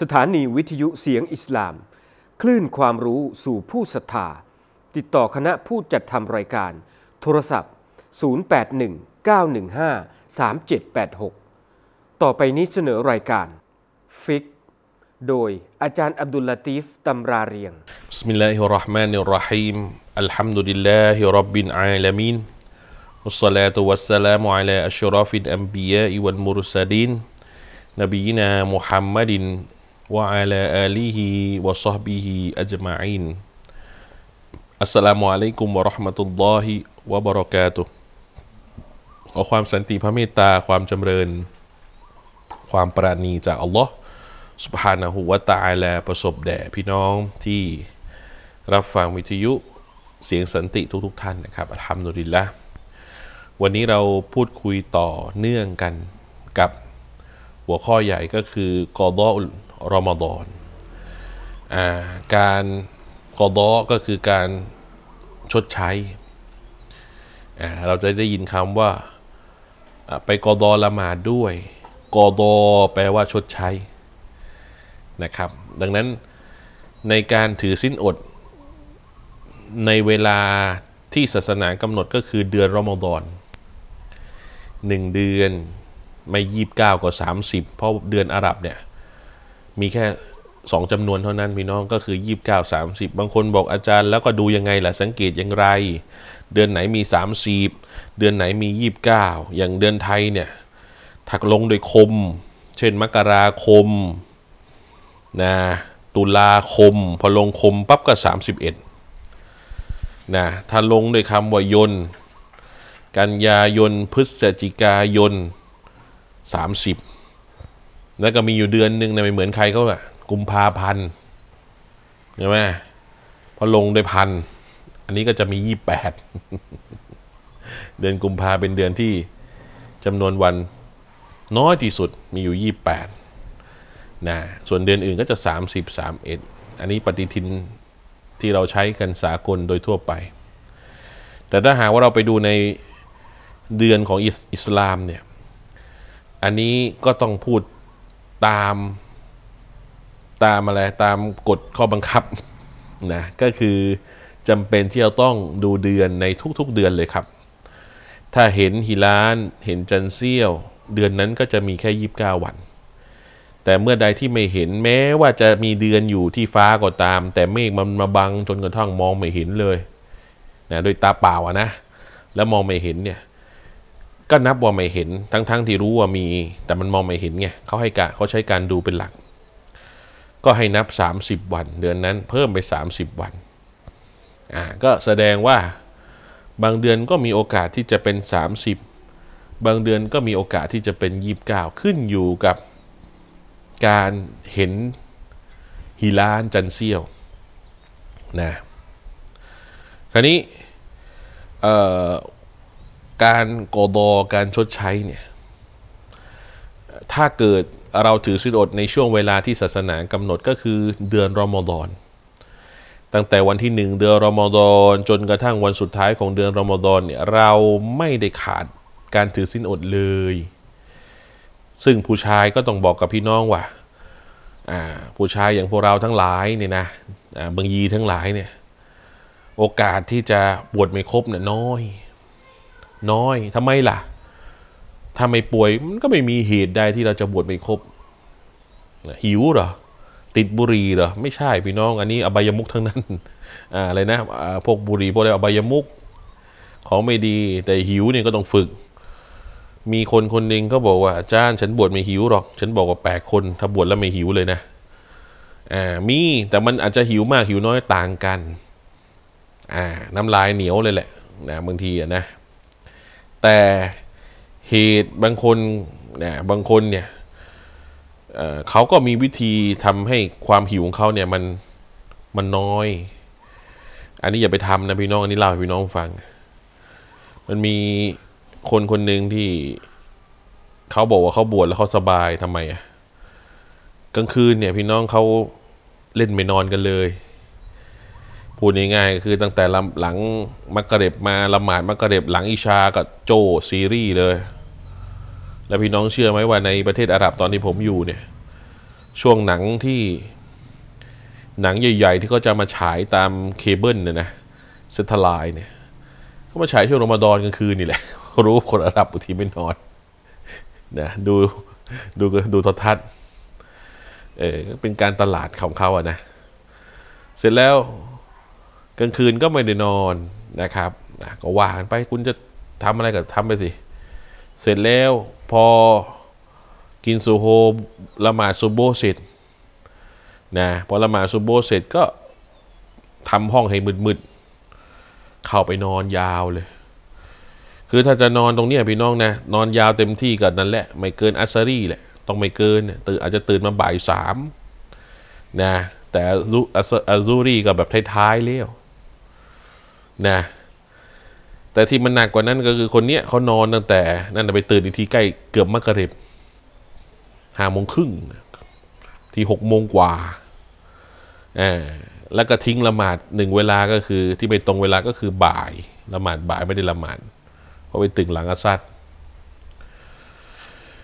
สถานีวิทยุเสียงอิสลาม คลื่นความรู้สู่ผู้ศรัทธาติดต่อคณะผู้จัดทำรายการ โทรศัพท์ 0819153786 ต่อไปนี้เสนอรายการ ฟิกโดยอาจารย์อับดุลลาตีฟตำราเรียงบิสมิลลาฮิรราะห์มานิรราะฮีมอัลฮัมดุลิลลาฮิร็อบบิลอาลามีน والصلاة والسلام على أشرف الأنبياء والمرسلين نبينا محمد وعلى آله وصحبه أجمعين السلام عليكم ورحمة الله وبركاته ขอความสันติพระเมตตาความจำเริญความปราณีจากอัลลอฮ์สุบฮานะฮูวะตาลาประสบแด่พี่น้องที่รับฟังวิทยุเสียงสันติทุกๆทท่านนะครับอัลฮัมดุลิลละวันนี้เราพูดคุยต่อเนื่องกันกับหัวข้อใหญ่ก็คือกอดอลรอมฎอนการ กอดอก็คือการชดใช้ เราจะได้ยินคำว่า ไปกอดอละหมาดด้วย กอดอแปลว่าชดใช้ นะครับ ดังนั้นในการถือสิ้นอด ในเวลาที่ศาสนากำหนดก็คือเดือนรอมฎอนหนึ่งเดือน ไม่ยีบเก้าก็สามสิบเพราะเดือนอาหรับเนี่ยมีแค่สองจำนวนเท่านั้นพี่น้องก็คือ 29 30 บางคนบอกอาจารย์แล้วก็ดูยังไงล่ะสังเกตอย่างไร เดือนไหนมี 30 เดือนไหนมี 29 อย่างเดือนไทยเนี่ย ถักลงโดยคม เช่นมกราคมนะตุลาคมพอลงคมปั๊บก็ 31นะถ้าลงด้วยคำว่ายน กันยายนพฤศจิกายน 30แล้วก็มีอยู่เดือนหนึ่งเนี่ยไม่เหมือนใครเขาอะกุมภาพันธ์ใช่ไหมพอลงด้วยพันอันนี้ก็จะมียี่แปดเดือนกุมภาเป็นเดือนที่จำนวนวันน้อยที่สุดมีอยู่ยี่แปดนะ ส่วนเดือนอื่นก็จะ30 3ดอันนี้ปฏิทินที่เราใช้กันสากลโดยทั่วไป แต่ถ้าหากว่าเราไปดูในเดือนของอิสลามเนี่ย อันนี้ก็ต้องพูดตาม ตามอะไรตามกฎข้อบังคับนะ ก็คือจำเป็นที่เราต้องดูเดือนในทุกๆ เดือนเลยครับ ถ้าเห็นฮิลาน เห็นจันเซียว เดือนนั้นก็จะมีแค่ยีิบเก้าวัน แต่เมื่อใดที่ไม่เห็นแม้ว่าจะมีเดือนอยู่ที่ฟ้าก็ตาม แต่เมฆมันมาบัง จนกระทั่งมองไม่เห็นเลยนะโดยตาเปล่านะ แล้วมองไม่เห็นเนี่ยก็นับว่าไม่เห็น ทั้งๆทที่รู้ว่ามีแต่มันมองไม่เห็นไงเขาให้กะเขาใช้การดูเป็นหลัก ก็ให้นับ 30 วันเดือนนั้นเพิ่มไป 30 วันอ่าก็แสดงว่าบางเดือนก็มีโอกาสที่จะเป็น 30 บางเดือนก็มีโอกาสที่จะเป็น 29 ขึ้นอยู่กับการเห็นฮิลานจันเซียวนะคราวนี้การกอดอการชดใช้เนี่ยถ้าเกิดเราถือสินิ์ในช่วงเวลาที่ศาสนากำหนดก็คือเดือนรอมฎอนตั้งแต่วันที่หนึ่งเดือนรอมฎอนจนกระทั่งวันสุดท้ายของเดือนรอมฎอนเนี่ยเราไม่ได้ขาดการถือสินอดเลย ซึ่งผู้ชายก็ต้องบอกกับพี่น้องว่าผู้ชายอย่างพวกเราทั้งหลายเนี่ยนะบางยีทั้งหลายเนี่ยโอกาสที่จะบวชไม่ครบเนี่ยน้อยน้อยทำไมล่ะ ถ้าไม่ป่วยมันก็ไม่มีเหตุใดที่เราจะบวชไม่ครบ หิวเหรอ ติดบุหรี่เหรอ ไม่ใช่ พี่น้อง อันนี้ อบายมุกทั้งนั้นอะไรนะพวกบุหรี่พวกอะไรอบายมุกของไม่ดี แต่หิวเนี่ยก็ต้องฝึก มีคนคนหนึ่งก็บอกว่าอาจารย์ฉันบวชไม่หิวหรอก ฉันบอกว่าแปดคนถ้าบวชแล้วไม่หิวเลยนะอ่ามี แต่มันอาจจะหิวมากหิวน้อยต่างกัน อ่า น้ำลายเหนียวเลยแหละนะบางทีอะนะแต่เหตุบางคนเนี่ยบางคนเนี่ยเขาก็มีวิธีทำให้ความหิวของเขาเนี่ยมันมันน้อย อันนี้อย่าไปทำนะพี่น้องอันนี้เล่าให้พี่น้องฟัง มันมีคนคนหนึ่งที่เขาบอกว่าเขาบวชแล้วเขาสบายทำไมอะกลางคืนเนี่ยพี่น้องเขาเล่นไม่นอนกันเลยพูดง่ายๆคือตั้งแต่หลังมักกะเร็บมาละหมาดมักกะเร็บหลังอิชากับโจซีรีส์เลย แล้วพี่น้องเชื่อไหมว่าในประเทศอาหรับตอนที่ผมอยู่เนี่ย ช่วงหนังที่หนังใหญ่ ๆ ที่เขาจะมาฉายตามเคเบิลเนี่ยนะเซทลายเนี่ย เขามาฉายช่วงรอมฎอนกลางคืนนี่แหละรู้คนอาหรับบางทีไม่นอนนะดูดูดูโทรทัศน์เออเป็นการตลาดของเขาอะนะ เสร็จแล้วกลางคืนก็ไม่ได้นอนนะครับก็ว่ากันไปคุณจะทำอะไรก็ทำไปสิเสร็จแล้วพอกินสุโฮละหมาดซุโบเสร็จ นะ พอละหมาดซุโบเสร็จก็ทำห้องให้มืดๆเข้าไปนอนยาวเลย คือถ้าจะนอนตรงนี้พี่น้องนะนอนยาวเต็มที่ก็นั่นแหละ ไม่เกินอัสรีแหละต้องไม่เกินตื่นอาจจะตื่นมาบ่ายสามนะ แต่อัซูรีก็แบบท้ายๆเลี้ยวนะแต่ที่มันหนักกว่านั้นก็คือคนเนี้ยเขานอนตั้งแต่ นั่นไปตื่นอีกทีใกล้เกือบมกริบห้าโมงครึ่ง ที่หกโมงกว่าอ่าแล้วก็ทิ้งละหมาดหนึ่งเวลาก็คือ ที่ไม่ตรงเวลาก็คือบ่ายละหมาดบ่ายไม่ได้ละหมาด เพราะไปตึงหลังอาซัด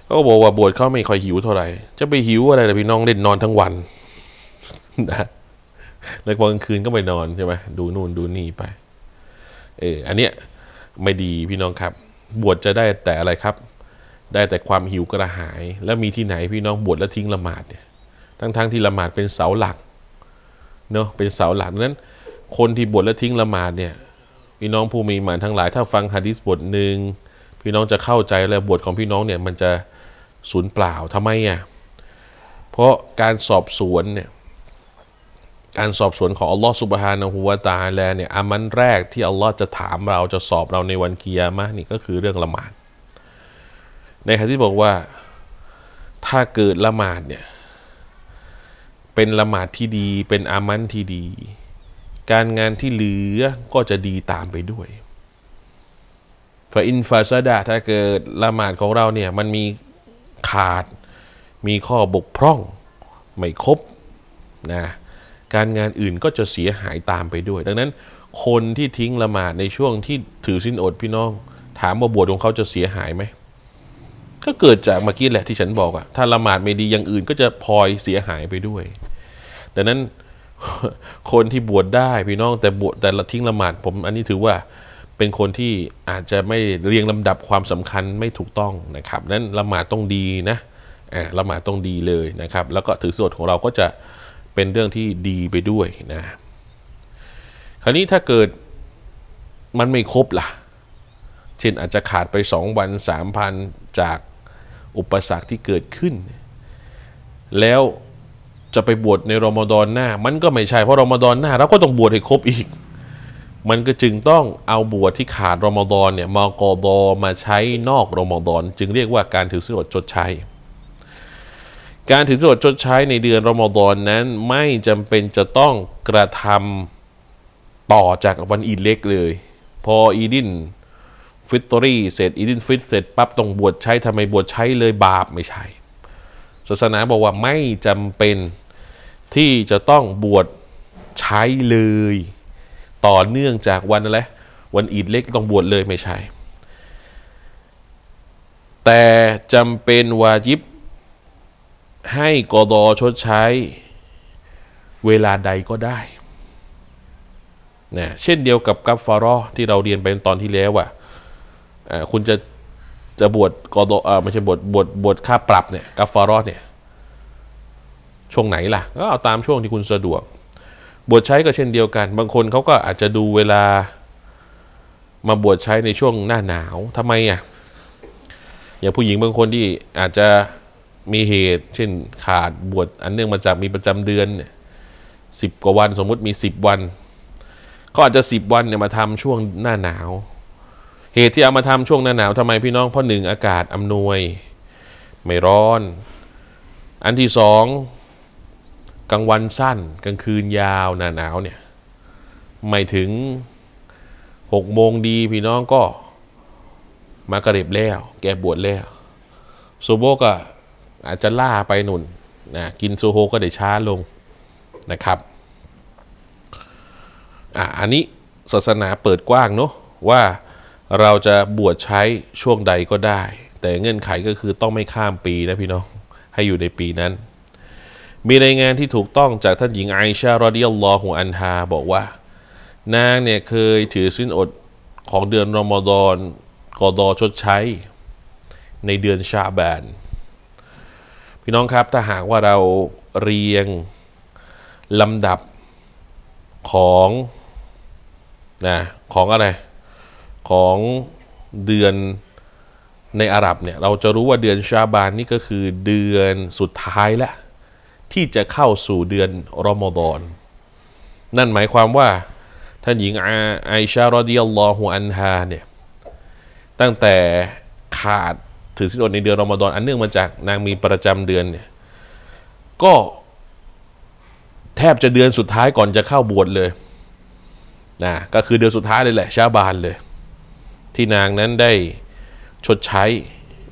ก็บอกว่าบวชเขาไม่ค่อยหิวเท่าไหร่ จะไปหิวอะไรล่พี่น้องเล่นนอนทั้งวัน นะแล้วกลางคืนก็ไปนอนใช่ไหมดูนู่นดูนี่ไปเออ อันเนี้ยไม่ดีพี่น้องครับ บวชจะได้แต่อะไรครับ ได้แต่ความหิวกระหายแล้วมีที่ไหนพี่น้องบวชแล้วทิ้งละหมาดเนี่ย ทั้งๆทที่ละหมาดเป็นเสาหลักเนาะเป็นเสาหลักนั้น คนที่บวชแล้วทิ้งละหมาดเนี่ย พี่น้องผู้มีหมานทั้งหลายถ้าฟังฮะดิษบทหนึ่งพี่น้องจะเข้าใจแล้วบทของพี่น้องเนี่ย มันจะสูญเปล่าทำไมอ่ะเพราะการสอบสวนเนี่ยการสอบสวนของอัลลอฮ์สุบฮานะฮูวาตาแลเนี่ยอามันแรกที่ อัลลอฮ์จะถาม เราจะสอบเราในวันเกียร์มะนี่ ก็คือเรื่องละหมาดในขณะที่บอกว่าถ้าเกิดละหมาดเนี่ยเป็นละหมาดที่ดี เป็นอามันที่ดีการงานที่เหลือก็จะดีตามไปด้วยฟาอินฟาซาดาถ้าเกิดละหมาดของเราเนี่ย มันมีขาดมีข้อบกพร่องไม่ครบนะการงานอื่นก็จะเสียหายตามไปด้วยดังนั้นคนที่ทิ้งละหมาดในช่วงที่ถือสินอดพี่น้อง ถามว่าบวชของเขาจะเสียหายไหมก็เกิดจากเมื่อกี้แหละที่ฉันบอกอะถ้าละหมาดไม่ดีอย่างอื่น ก็จะพลอยเสียหายไปด้วยดังนั้นคนที่บวชได้พี่น้องแต่บวชแต่ละทิ้งละหมาดผม อันนี้ถือว่าเป็นคนที่อาจจะไม่เรียงลำดับความสำคัญไม่ถูกต้องนะครับ นั้นละหมาดต้องดีนะละหมาดต้องดีเลยนะครับ แล้วก็ถือสวดของเราก็จะเป็นเรื่องที่ดีไปด้วยนะ คราวนี้ถ้าเกิดมันไม่ครบล่ะ เช่นอาจจะขาดไป 2 วัน3พันจากอุปสรรคที่เกิดขึ้น แล้วจะไปบวชในรอมฎอนหน้า มันก็ไม่ใช่เพราะรอมฎอนหน้าเราก็ต้องบวชให้ครบอีก มันก็จึงต้องเอาบวชที่ขาดรอมฎอนเนี่ยมากอบอมาใช้นอกรอมฎอนจึงเรียกว่าการถือสิลอดชดใช้การถือสวดชดใช้ในเดือนรอมฎอนนั้น ไม่จำเป็นจะต้องกระทำต่อจากวันอีดเล็กเลยพออีดินฟิตรีเสร็จอีดินฟิตเสร็จปั๊บต้องบวชใช้ทำไมบวชใช้เลยบาปไม่ใช่ ศาสนาบอกว่าไม่จำเป็นที่จะต้องบวชใช้เลยต่อเนื่องจากวันอะไรวันอีดเล็กต้องบวชเลยไม่ใช่ แต่จำเป็นวาญิบให้กอดอชดใช้เวลาใดก็ได้นะเช่นเดียวกับกับฟารอที่เราเรียนไปตอนที่แล้วว่าคุณจะจะบวชกอดอไม่ใช่บวชบวชบวชค่าปรับ เนี่ย กับฟารอเนี่ย ช่วงไหนล่ะ ก็เอาตามช่วงที่คุณสะดวก บวชใช้ก็เช่นเดียวกัน บางคนเขาก็อาจจะดูเวลา มาบวชใช้ในช่วงหน้าหนาวทำไมอ่ะอย่างผู้หญิงบางคนที่ อาจจะมีเหตุเช่นขาดบวชอันเนื่องมาจากมีประจำเดือนเนี่ยสิบกว่าวันสมมุติมีสิบวัน ก็อาจจะสิบวันเนี่ยมาทำช่วงหน้าหนาว เหตุที่เอามาทำช่วงหน้าหนาวทำไมพี่น้องเพราะหนึ่งอากาศอำนวย ไม่ร้อน อันที่สองกลางวันสั้น กลางคืนยาวหน้าหนาวเนี่ยไม่ถึงหกโมงดีพี่น้องก็มากระเด็บแล้ว แกบวชแล้วสุโบก็อาจจะล่าไปนุนนะกินซูโฮก็ได้ช้าลงนะครับอ่ะอันนี้ศาสนาเปิดกว้างเนาะว่าเราจะบวชใช้ช่วงใดก็ได้ แต่เงื่อนไขก็คือต้องไม่ข้ามปีนะพี่น้องให้อยู่ในปีนั้น มีรายงานที่ถูกต้องจากท่านหญิงไอชารอดิยัลลอฮุอันฮาบอกว่า นางเนี่ยเคยถือสินอดของเดือนรอมฎอนกอดอชดใช้ในเดือนชาบานพี่น้องครับ ถ้าหากว่าเราเรียง ลำดับของนะของอะไร ของเดือนในอาหรับเนี่ย เราจะรู้ว่าเดือนชาบานนี่ก็คือเดือนสุดท้ายแล้ว ที่จะเข้าสู่เดือนรอมฎอน นั่นหมายความว่า ท่านหญิงอาอชารอดิยัลลอฮุอันฮาเนี่ย ตั้งแต่ขาดถือสิีลอดในเดือนรอมฎอนอันเนื่องมาจากนางมีประจำเดือนเนี่ย ก็ แทบจะเดือนสุดท้ายก่อนจะเข้าบวชเลยนะก็คือเดือนสุดท้ายเลยแหละชาบานเลย ที่นางนั้นได้ชดใช้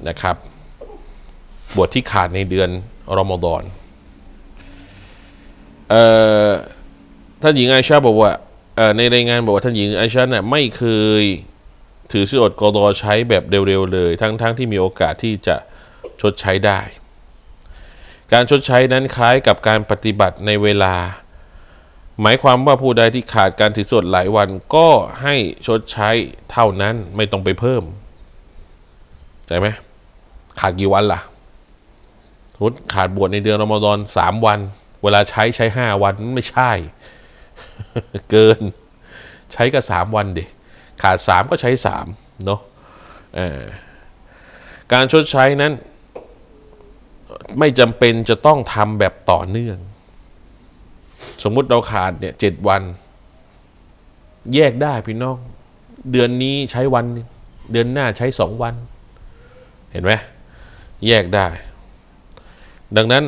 นะครับ บวชที่ขาดในเดือนรอมฎอนเอ่อท่านหญิงไอชาบอกว่าในรายงานบอกว่าท่านหญิงไอชาเนี่ยไม่เคยถือสิ่อดกอดอใช้แบบเร็ว ๆ เลย ทั้งๆทที่มีโอกาสที่จะชดใช้ได้ การชดใช้นั้นคล้ายกับการปฏิบัติในเวลา หมายความว่าผู้ใดที่ขาดการถือสดหลายวัน ก็ให้ชดใช้เท่านั้นไม่ต้อง ไปเพิ่มใช่ไหม ขาดกี่วันล่ะทุขาดบวชในเดือนรอมฎอนสามวัน เวลาใช้ใช้ห้าวันไม่ใช่ เกินใช้ก็สามวันเด็ขาด 3 ก็ใช้3เนาะการชดใช้นั้นไม่จำเป็นจะต้องทำแบบต่อเนื่อง สมมุติเราขาดเนี่ยเจ็ดวัน แยกได้พี่น้อง เดือนนี้ใช้วัน เดือนหน้าใช้สองวัน เห็นไหมแยกได้ ดังนั้น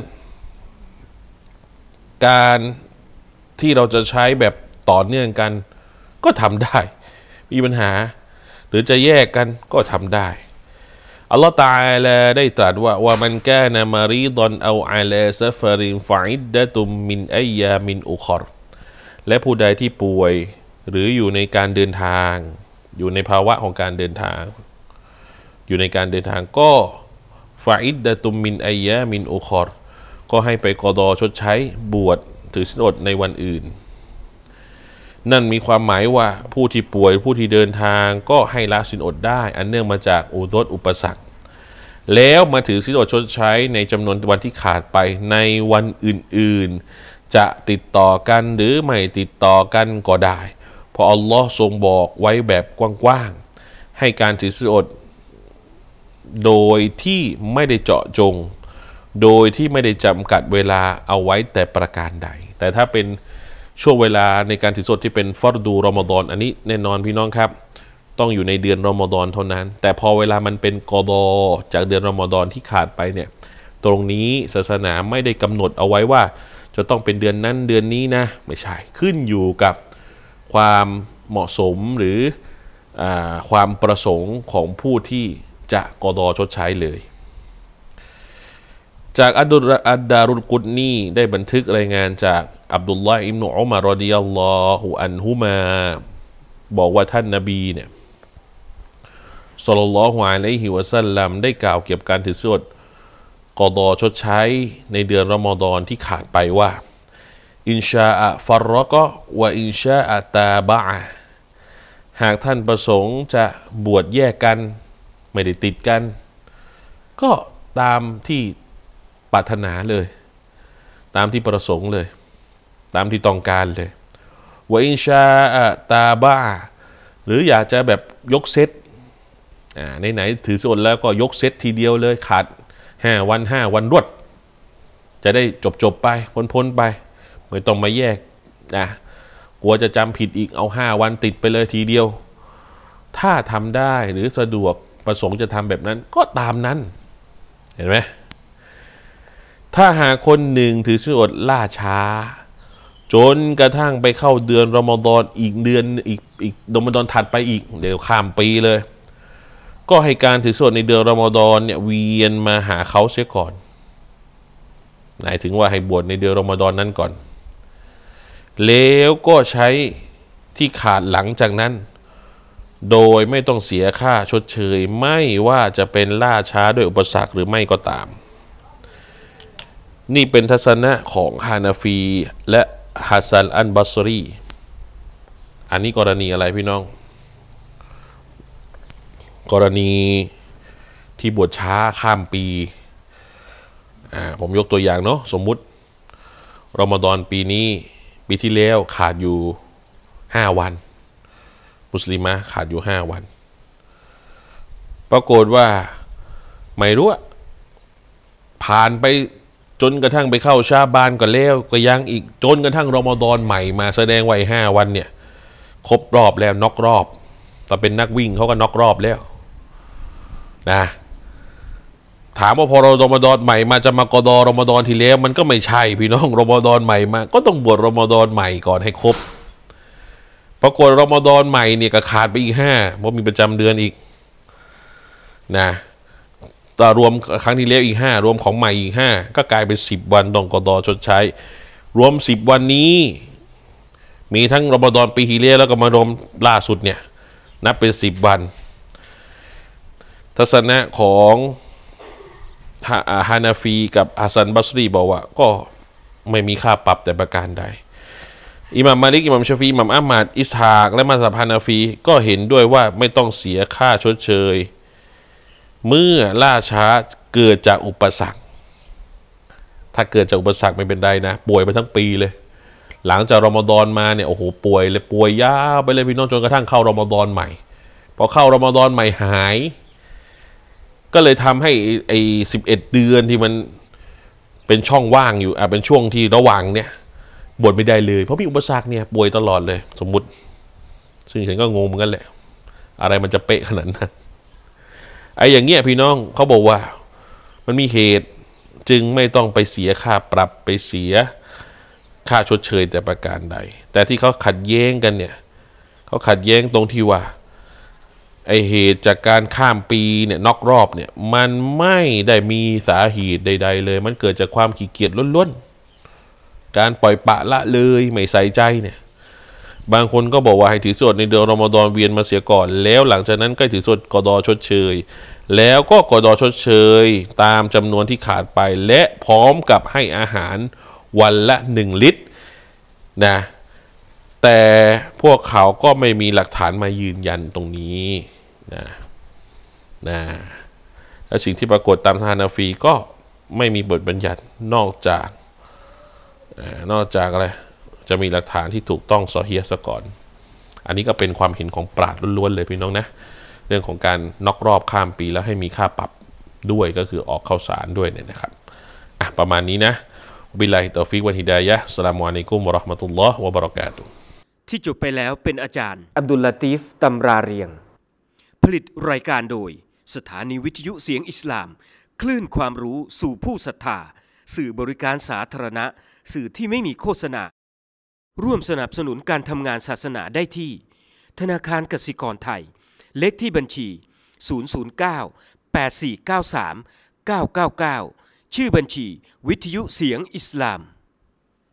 การที่เราจะใช้แบบต่อเนื่องกัน ก็ทำได้มีปัญหาหรือจะแยกกันก็ทำได้อัลลอฮ์ตาลาได้ตรัสว่าว่ามันแกนามารีดอนเอาอาลาซฟารินฟาอิดดะตุมมินอียามินอุคอรและผู้ใดที่ป่วยหรืออยู่ในการเดินทาง อยู่ในภาวะของการเดินทาง อยู่ในการเดินทางก็ฟาอิดดะตุมมินอียามินอุคอรก็ให้ไปกอดอชดใช้บวชถือสินอดในวันอื่นนั่นมีความหมายว่าผู้ที่ป่วยผู้ที่เดินทางก็ให้ละสินอดได้ อันเนื่องมาจากอุรสอุปสรรค แล้วมาถือสินอดชดใช้ในจำนวนวันที่ขาดไปในวันอื่น ๆ จะติดต่อกันหรือไม่ติดต่อกันก็ได้ เพราะอัลลอฮ์ทรงบอกไว้แบบกว้าง ๆ ให้การถือสินอด โดยที่ไม่ได้เจาะจง โดยที่ไม่ได้จำกัดเวลาเอาไว้แต่ประการใด แต่ถ้าเป็นช่วงเวลาในการถือสดที่เป็นฟอร์ดู รอมฎอนอันนี้แน่นอนพี่น้องครับ ต้องอยู่ในเดือนรอมฎอนเท่านั้น แต่พอเวลามันเป็นกอดอจากเดือนรอมฎอนที่ขาดไปเนี่ยตรงนี้ศาสนาไม่ได้กำหนดเอาไว้ว่าจะต้องเป็นเดือนนั้นเดือนนี้นะ ไม่ใช่ ขึ้นอยู่กับความเหมาะสมหรืออความประสงค์ของผู้ที่จะกอดอชดใช้เลย จากอัดดารุลกุดนี่ได้บันทึกรายงานจากอับดุลลาห์อิมนุอุมารดิยัลลอฮุอันฮุมา บอกว่า ท่านนาบีเนี่ยสุลลัลฮุอะลัยฮิวะสัลลัมได้กล่าว เกี่ยวกับการถือสวดกอดอชดใช้ ในเดือนรอมฎอนที่ขาดไปว่า อินชาอะฟารรกะ วะอินชาอะตาบะหากท่านประสงค์จะบวชแยกกัน ไม่ได้ติดกัน ก็ตามที่ปรารถนาเลย ตามที่ประสงค์เลยตามที่ต้องการเลยวอินชาตาบ้า หรืออยากจะแบบยกเซตในไหนถือส่วนแล้วก็ยกเซตทีเดียวเลย ขาด 5 วัน 5 วันรวด จะได้จบจบไปพ้นๆไปไม่ต้องมาแยกนะกลัวจะจำผิดอีกเอา 5 วันติดไปเลยทีเดียว ถ้าทำได้หรือสะดวกประสงค์จะทำแบบนั้นก็ตามนั้น เห็นไหม ถ้าหาคนหนึ่งถือสินอดล่าช้าจนกระทั่งไปเข้าเดือนรอมฎอนอีกเดือนอีกอีกรอมฎอนถัดไปอีก เดี๋ยวข้ามปีเลย ก็ให้การถือส่วนในเดือนรอมฎอนเนี่ยเวียนมาหาเขาเสียก่อน หมายถึงว่าให้บวชในเดือนรอมฎอนนั้นก่อน แล้วก็ใช้ที่ขาดหลังจากนั้น โดยไม่ต้องเสียค่าชดเชยไม่ว่าจะเป็นล่าช้าด้วยอุปสรรคหรือไม่ก็ตาม นี่เป็นทัศนะของฮานาฟีและฮัสซันอันบัสรี อันนี้กรณีอะไรพี่น้อง กรณีที่บวชช้าข้ามปี ผมยกตัวอย่างเนาะสมมุติ รอมฎอนปีนี้ ปีที่แล้วขาดอยู่ห้าวัน มุสลิมะขาดอยู่ห้าวัน ปรากฏว่า ไม่รู้ ผ่านไปจนกระทั่งไปเข้าชาบานก็แล้ว ก็ยังอีกจนกระทั่งรอมฎอนใหม่มาแสดงไว้ห้าวันเนี่ย ครบรอบแล้วน็อกรอบ แต่เป็นนักวิ่งเขาก็น็อกรอบแล้ว นะ ถามว่าพอรารอมฎอนใหม่ มาจะมากอดอรอมฎอนทีแล้ว มันก็ไม่ใช่พี่น้องรอมฎอนใหม่มา ก็ต้องบวชรอมฎอนใหม่ก่อนให้ครบปรากฏรอมฎอนใหม่เนี่ยก็ขาดไปอีกห้าเพราะมีประจำเดือนอีก นะต่รวมครั้งที่แล้วอีก 5 รวมของใหม่อีก 5 ก็กลายเป็น 10 วันดองกอดอชดใช้ รวม 10 วันนี้ มีทั้งรอมฎอนปีฮีเลียแล้วก็มารวมล่าสุดเนี่ย นับเป็น 10 วัน ทัศนะของฮานาฟี กับฮัสซัน บัสรี บอกว่าก็ไม่มีค่าปรับแต่ประการใด อิหม่ามมาลิก อิหม่ามชฟีอิหม่ามอามัดอิสฮากและมาสับฮานาฟีก็เห็นด้วยว่าไม่ต้องเสียค่าชดเชยเมื่อล่าช้าเกิดจากอุปสรรค ถ้าเกิดจากอุปสรรคไม่เป็นไรนะ ป่วยไปทั้งปีเลย หลังจากรอมฎอนมาเนี่ย โอ้โห ป่วย เลย ป่วยยาวไปเลยพี่น้องจนกระทั่งเข้ารอมฎอนใหม่ พอเข้ารอมฎอนใหม่หาย ก็เลยทำให้ไอ้สิบเอ็ดเดือนที่มันเป็นช่องว่างอยู่อ่ะเป็นช่วงที่ระหว่างเนี่ย บวชไม่ได้เลย เพราะมีอุปสรรคเนี่ยป่วยตลอดเลย สมมุติ ซึ่งฉันก็งงเหมือนกันแหละ อะไรมันจะเป๊ะขนาดนั้นไอ้อย่างเงี้ยพี่น้องเขาบอกว่า มันมีเหตุจึงไม่ต้องไปเสียค่าปรับไปเสีย ค่าชดเชยแต่ประการใด แต่ที่เขาขัดแย้งกันเนี่ย เขาขัดแย้งตรงที่ว่าไอเหตุจากการข้ามปีเนี่ยนอกรอบเนี่ย มันไม่ได้มีสาเหตุใด ๆ เลยมันเกิดจากความขี้เกียจล้วนๆการปล่อยปะละเลยไม่ใส่ใจเนี่ยบางคนก็บอกว่าให้ถือสวดในเดือนรอมฎอนเวียนมาเสียก่อน แล้วหลังจากนั้นก็ถือสวดกอดอชดเชย แล้วก็กอดอชดเชย ตามจำนวนที่ขาดไปและพร้อมกับให้อาหารวันละ 1 ลิตรนะแต่พวกเขาก็ไม่มีหลักฐานมายืนยันตรงนี้นะนะและสิ่งที่ปรากฏตามทานาฟีก็ไม่มีบทบัญญัตินอกจากนอกจากอะไรจะมีหลักฐานที่ถูกต้องซอเฮียซะก่อน อันนี้ก็เป็นความเห็นของปราดล้วนๆ เลยพี่น้องนะ เรื่องของการนอกรอบข้ามปีแล้วให้มีค่าปรับด้วยก็คือออกข้าวสารด้วยเนี่ยนะครับ ประมาณนี้นะ บิลลาฮิตอฟิกวันฮิดายะสลามุอะลัยกุมวะราะห์มะตุลลอฮ์วะบะเราะกาตุ ที่จบไปแล้วเป็นอาจารย์ อับดุลลาตีฟตำราเรียง ผลิตรายการโดย สถานีวิทยุเสียงอิสลาม คลื่นความรู้สู่ผู้ศรัทธา สื่อบริการสาธารณะ สื่อที่ไม่มีโฆษณาร่วมสนับสนุนการทำงานศาสนาได้ที่ ธนาคารกสิกรไทย เลขที่บัญชี 009 8493 999 ชื่อบัญชี วิทยุเสียงอิสลาม